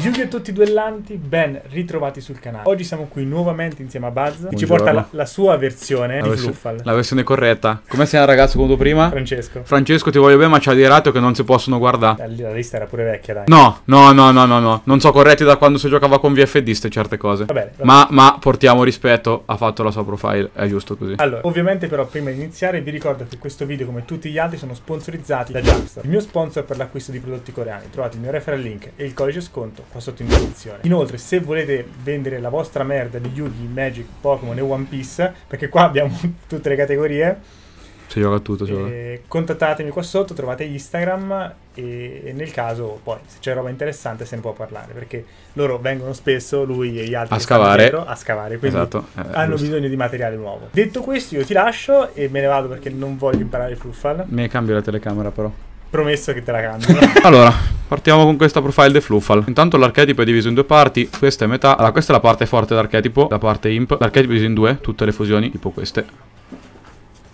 Giulio e tutti i duellanti, ben ritrovati sul canale. Oggi siamo qui nuovamente insieme a Buzz, che ci porta la, la sua versione la di versione, Fluffal. La versione corretta. Come sei chiama il ragazzo venuto prima? Francesco. Francesco, ti voglio bene, ma c'ha dei ratio che non si possono guardare. Eh, la, lista era pure vecchia, dai. No, no, no, no, no, no. Non so corretti da quando si giocava con VFD ste certe cose. Vabbè, bene, ma, ma, portiamo rispetto, ha fatto la sua profile, è giusto così. Allora, ovviamente però prima di iniziare vi ricordo che questo video, come tutti gli altri, sono sponsorizzati da Jumpstore. Il mio sponsor per l'acquisto di prodotti coreani. Trovate il mio referral link e il codice sconto qua sotto in descrizione. Inoltre, se volete vendere la vostra merda di Yugi, Magic, Pokémon e One Piece, perché qua abbiamo tutte le categorie, si gioca tutto. Si eh, contattatemi qua sotto, trovate Instagram e, nel caso poi se c'è roba interessante se ne può parlare perché loro vengono spesso, lui e gli altri, a scavare, dietro, a scavare quindi esatto, eh, hanno giusto. bisogno di materiale nuovo. Detto questo io ti lascio e me ne vado perché non voglio imparare il fluffal. Me cambio la telecamera però. Promesso che te la cambio. allora, partiamo con questa profile de Fluffal. Intanto l'archetipo è diviso in due parti, questa è metà. Allora, questa è la parte forte dell'archetipo, la parte imp. L'archetipo è diviso in due, tutte le fusioni, tipo queste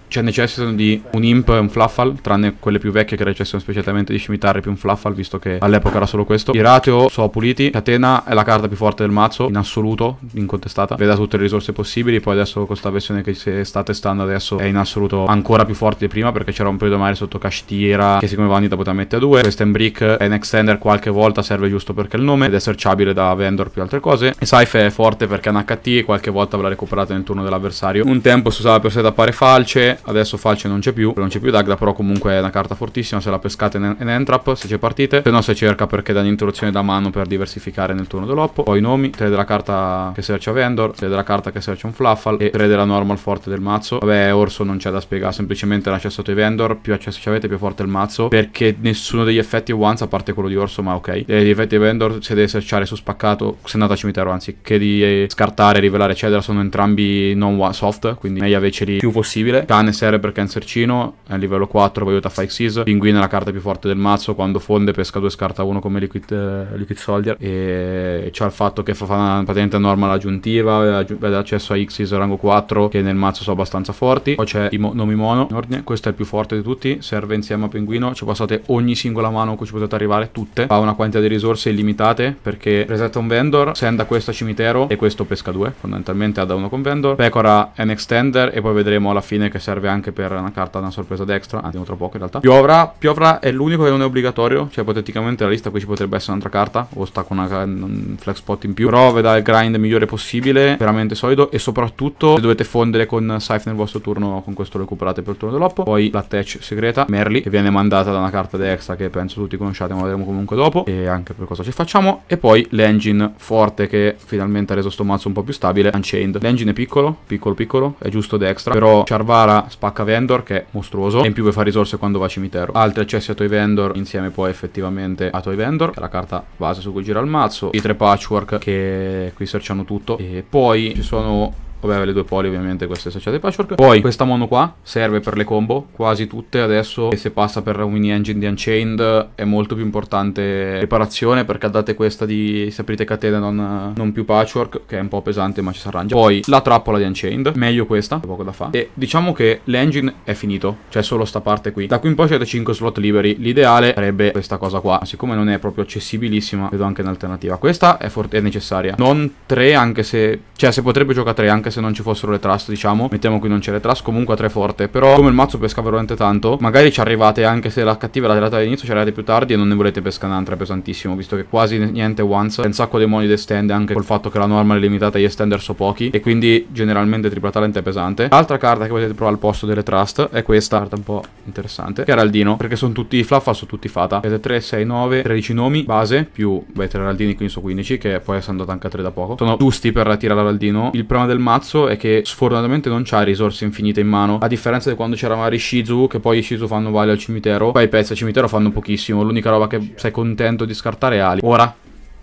cioè necessitano di un imp e un fluffal, tranne quelle più vecchie che necessitano specialmente di scimitarri più un fluffal, visto che all'epoca era solo questo. Irateo, so puliti, catena è la carta più forte del mazzo, in assoluto, incontestata, veda tutte le risorse possibili, poi adesso con questa versione che si sta testando adesso è in assoluto ancora più forte di prima, perché c'era un periodo magari sotto castiera, che siccome Vanita poteva mettere a due, questa brick è un extender qualche volta, serve giusto perché il nome, ed è searchabile da vendor più altre cose, e Saife è forte perché è un HT, qualche volta ve l'ha recuperate nel turno dell'avversario. Un tempo si usava per setupare falce, adesso Falce non c'è più, non c'è più Dagda, però comunque è una carta fortissima, se la pescate in, Entrap, se c'è partite, se no se cerca perché dà un'interruzione da mano per diversificare nel turno dell'oppo, poi nomi, 3 della carta che serce a Vendor, 3 della carta che serce un Fluffal e 3 della normal forte del mazzo. Vabbè, Orso non c'è da spiegare, semplicemente l'accesso ai Vendor, più accesso ci avete più forte il mazzo, perché nessuno degli effetti once, a parte quello di Orso, ma ok, e gli effetti Vendor se deve serciare su spaccato, se andate a cimitero anzi, che di eh, scartare, rivelare eccetera, sono entrambi non soft, quindi meglio averceli più possibile. Can Stunne serie per Cancercino, è a livello 4, poi aiuta Fike Seas. Pinguina è la carta più forte del mazzo, quando fonde pesca 2 scarta 1 come Liquid, eh, liquid Soldier. E c'ha il fatto che fa, una patente norma aggiuntiva, vede accesso a Xyz rango 4, che nel mazzo sono abbastanza forti. Poi c'è i mo nomi mono, in ordine, questo è il più forte di tutti, serve insieme a Pinguino, ci passate ogni singola mano con cui ci potete arrivare, tutte. Ha una quantità di risorse illimitate, perché presenta un vendor, senda questo a cimitero e questo pesca 2, fondamentalmente ha da uno con vendor. Pecora è un extender e poi vedremo alla fine che serve serve anche per una carta, una sorpresa dextra, andiamo ah, tra poco in realtà. Piovra, Piovra è l'unico che non è obbligatorio, cioè ipoteticamente la lista qui ci potrebbe essere un'altra carta, o sta con una, un flex spot in più, però ve dà il grind migliore possibile, veramente solido, e soprattutto se dovete fondere con Scythe nel vostro turno, con questo lo recuperate per il turno dell'oppo, poi l'attach segreta, Merly, che viene mandata da una carta dextra che penso tutti conosciate, ma vedremo comunque dopo, e anche per cosa ci facciamo, e poi l'engine forte che finalmente ha reso sto mazzo un po' più stabile, Unchained. L'engine è piccolo, piccolo piccolo, è giusto dextra, però Charvara spacca vendor che è mostruoso e in più vuoi fare risorse quando va a cimitero. Altri accessi a toy vendor insieme poi effettivamente a toy vendor che è la carta base su cui gira il mazzo. I tre patchwork che qui serciano tutto e poi ci sono Vabbè, le due poli ovviamente queste associate ai patchwork. Poi questa mono qua serve per le combo, quasi tutte adesso. E se passa per un mini engine di Unchained è molto più importante riparazione perché date questa di, se aprite catene, non, non, più patchwork, che è un po' pesante ma ci si arrangia. Poi la trappola di Unchained, meglio questa, poco da fare. E diciamo che l'engine è finito, cioè solo sta parte qui. Da qui in poi c'è 5 slot liberi, l'ideale sarebbe questa cosa qua. Siccome non è proprio accessibilissima, vedo anche un'alternativa. Questa è, è necessaria. Non 3 anche se... Cioè se potrebbe giocare 3 anche anche se non ci fossero le trust diciamo mettiamo qui non c'è le trust comunque a 3 forte però come il mazzo pesca veramente tanto magari ci arrivate anche se la cattiva la tirata all'inizio ci arrivate più tardi e non ne volete pescare un'altra pesantissimo visto che quasi niente once un sacco di moni di stand anche col fatto che la norma è limitata agli estender so pochi e quindi generalmente tripla talent è pesante l'altra carta che potete provare al posto delle trust è questa carta un po' interessante che è il perché sono tutti flaffa sono tutti fata Vedete 3 6 9 13 nomi base più beh 3 raldini quindi sono 15 che poi è andato anche a 3 da poco sono giusti per tirare l'aldino il problema del mazzo mazzo è che sfortunatamente non c'ha risorse infinite in mano, a differenza di quando c'era magari Shizu, che poi Shizu fanno uguale al cimitero, poi i pezzi al cimitero fanno pochissimo, l'unica roba che sei contento di scartare è Ali. Ora,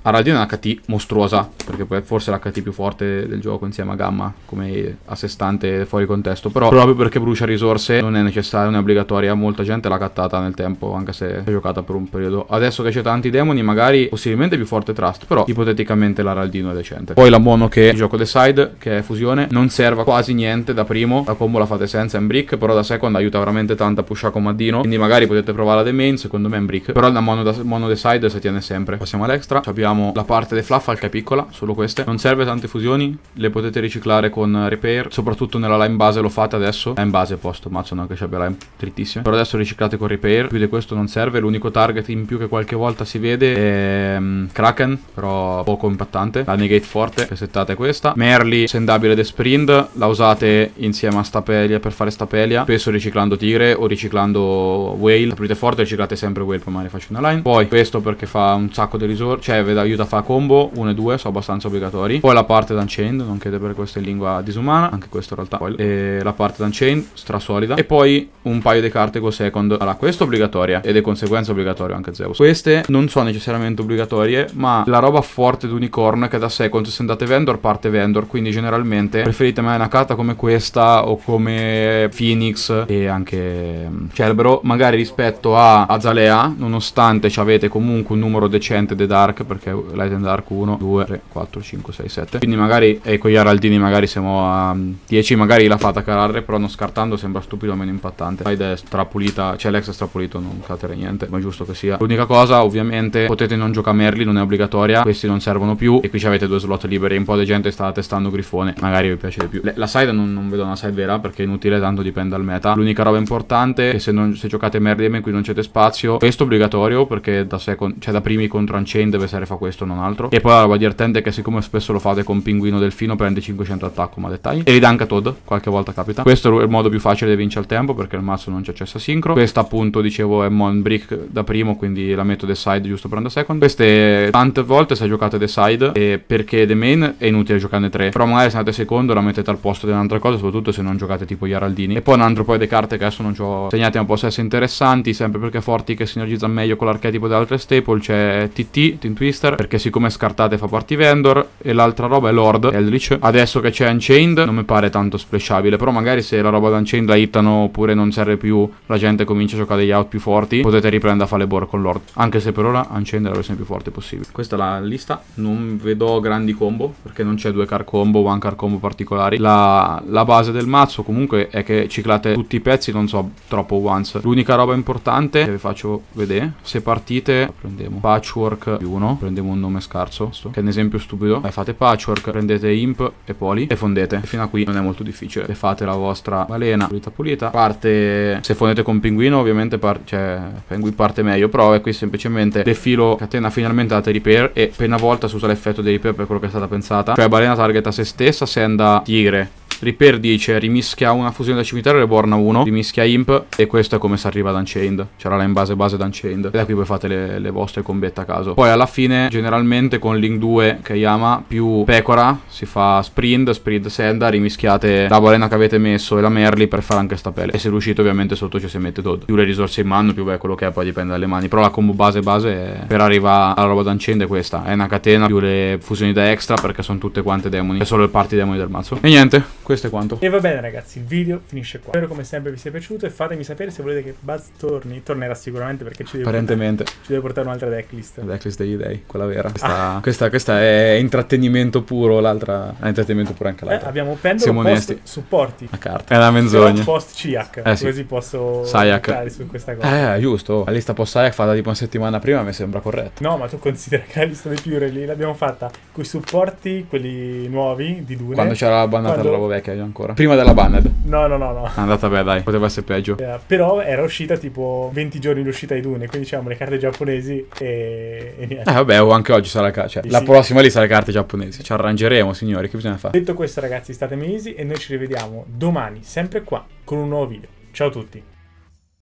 ha Radio è una KT mostruosa, perché poi è forse la KT più forte del gioco insieme a Gamma, come a sé stante fuori contesto, però proprio perché brucia risorse non è necessaria, non è obbligatoria, molta gente l'ha cattata nel tempo, anche se è giocata per un periodo. Adesso che c'è tanti demoni, magari possibilmente più forte Trust, però ipoteticamente la Raldino è decente. Poi la mono che è gioco Decide, che è fusione, non serva quasi niente da primo, la combo la fate senza Embrick, però da second aiuta veramente tanto a pushare comandino, quindi magari potete provare la The Main, secondo me Embrick, però la mono, da, mono Decide si tiene sempre. Passiamo all'extra, abbiamo abbiamo la parte dei fluff è piccola, solo queste. Non serve tante fusioni, le potete riciclare con repair, soprattutto nella line base lo fate adesso. Line base posto, mazzo non che ci abbia line trittissime. Però adesso riciclate con repair, più di questo non serve. L'unico target in più che qualche volta si vede è um, Kraken, però poco impattante. La negate forte, che settate questa. Merly, sendabile de sprint, la usate insieme a Stapelia per fare Stapelia. Spesso riciclando Tigre o riciclando Whale. Aprite forte, riciclate sempre Whale, poi magari faccio una line. Poi questo perché fa un sacco di risorse, cioè veda aiuta a fare combo 1 e 2 sono abbastanza obbligatori poi la parte d'unchained non chiede per questo in lingua disumana anche questo in realtà e eh, la parte d'unchained stra solida e poi un paio di carte con second allora questo è obbligatoria ed è conseguenza obbligatorio anche Zeus queste non sono necessariamente obbligatorie ma la roba forte d'unicorn è che da second se andate vendor parte vendor quindi generalmente preferite mai una carta come questa o come Phoenix e anche Cerbero mm, magari rispetto a Azalea nonostante ci avete comunque un numero decente di dark perché Legend Dark 1, 2, 3, 4, 5, 6, 7. Quindi magari, ecco, gli Araldini magari siamo a 10, mm, magari la fata calare, però non scartando sembra stupido o meno impattante. Ed è strapulita, cioè l'ex è strapulito, non catere niente, ma è giusto che sia. L'unica cosa, ovviamente, potete non giocare Merli, non è obbligatoria, questi non servono più e qui ci avete due slot liberi, un po' di gente sta testando Grifone, magari vi piace di più. la side non, non, vedo una side vera perché è inutile, tanto dipende dal meta. L'unica roba importante è che se, non, se giocate Merlin in cui non c'è spazio, questo è obbligatorio perché da, second, cioè da primi contro Unchained deve essere facoltativo questo, non altro. E poi la roba divertente è che siccome spesso lo fate con pinguino delfino prende 500 attacco, ma dettagli. E li anche a Todd, qualche volta capita. Questo è il modo più facile di vincere al tempo perché il mazzo non c'è accesso a sincro. Questa appunto, dicevo, è Mon Brick da primo, quindi la metto the side giusto per una second. Queste tante volte se giocate the side e perché the main è inutile giocarne tre. Però magari se andate secondo la mettete al posto di un'altra cosa, soprattutto se non giocate tipo gli araldini. E poi un altro paio di carte che adesso non ci ho segnate ma possono essere interessanti, sempre perché forti che sinergizzano meglio con l'archetipo delle altre staple. C'è TT, Team Twister, vendor, perché siccome scartate fa parte vendor, e l'altra roba è Lord Eldritch. Adesso che c'è Unchained non mi pare tanto splashabile però magari se la roba da Unchained la hitano oppure non serve più, la gente comincia a giocare degli out più forti, potete riprendere a fare le board con Lord. Anche se per ora Unchained è la versione più forte possibile. Questa è la lista, non vedo grandi combo, perché non c'è due car combo, one car combo particolari. La, la base del mazzo comunque è che ciclate tutti i pezzi, non so, troppo once. L'unica roba importante che vi faccio vedere, se partite, prendiamo patchwork più uno, prendiamo prendiamo un nome scarso, sto, che è un esempio stupido. Dai, fate patchwork, prendete imp e poli e fondete. E fino a qui non è molto difficile. E fate la vostra balena pulita pulita. Parte, se fondete con pinguino ovviamente par cioè, penguin parte meglio, però è qui semplicemente defilo catena finalmente date repair e appena volta si usa l'effetto dei repair per quello che è stata pensata. Cioè balena target a se stessa, se anda tigre Repair 10 rimischia una fusione da cimitero e borna 1, rimischia Imp e questo è come si arriva ad Unchained. C'era la in base base ad Unchained. E da qui poi fate le, le vostre combette a caso. Poi alla fine generalmente con Link 2 che Kayama più Pecora si fa Sprint, Sprint Senda, rimischiate la balena che avete messo e la Merli per fare anche sta pelle. E se riuscite ovviamente sotto ci si mette Dodd. Più le risorse in mano più è quello che è poi dipende dalle mani. Però la combo base base è... per arrivare alla roba da Unchained è questa. È una catena più le fusioni da extra perché sono tutte quante demoni. È solo il party demoni del mazzo. E niente, questo questo è quanto. E va bene ragazzi, il video finisce qua. Spero come sempre vi sia piaciuto e fatemi sapere se volete che Buzz torni. Tornerà sicuramente perché ci deve, portare, ci deve portare un'altra decklist. La decklist degli dei, quella vera. Questa, ah. questa, questa è intrattenimento puro, l'altra è intrattenimento puro anche eh, l'altra. Eh, abbiamo pendolo Siamo post onesti. supporti. A carta. È una menzogna. Post CIAC, eh, sì. così posso Sayak. su questa cosa. Eh, giusto. La lista post Sayak fatta tipo una settimana prima mi sembra corretta. No, ma tu considera che la lista dei più lì l'abbiamo fatta con i supporti, quelli nuovi di due. Quando c'era la bandata della roba vecchia ancora. Prima della Banned. No, no, no, no. È andata bene, dai. Poteva essere peggio. Eh, però era uscita tipo 20 giorni l'uscita di Dune, quindi diciamo le carte giapponesi e, e niente. Eh vabbè, oh, anche oggi sarà cioè, sì, la prossima lì sarà le carte giapponesi. Ci arrangeremo, signori, che bisogna fare? Detto questo, ragazzi, state mesi e noi ci rivediamo domani, sempre qua, con un nuovo video. Ciao a tutti.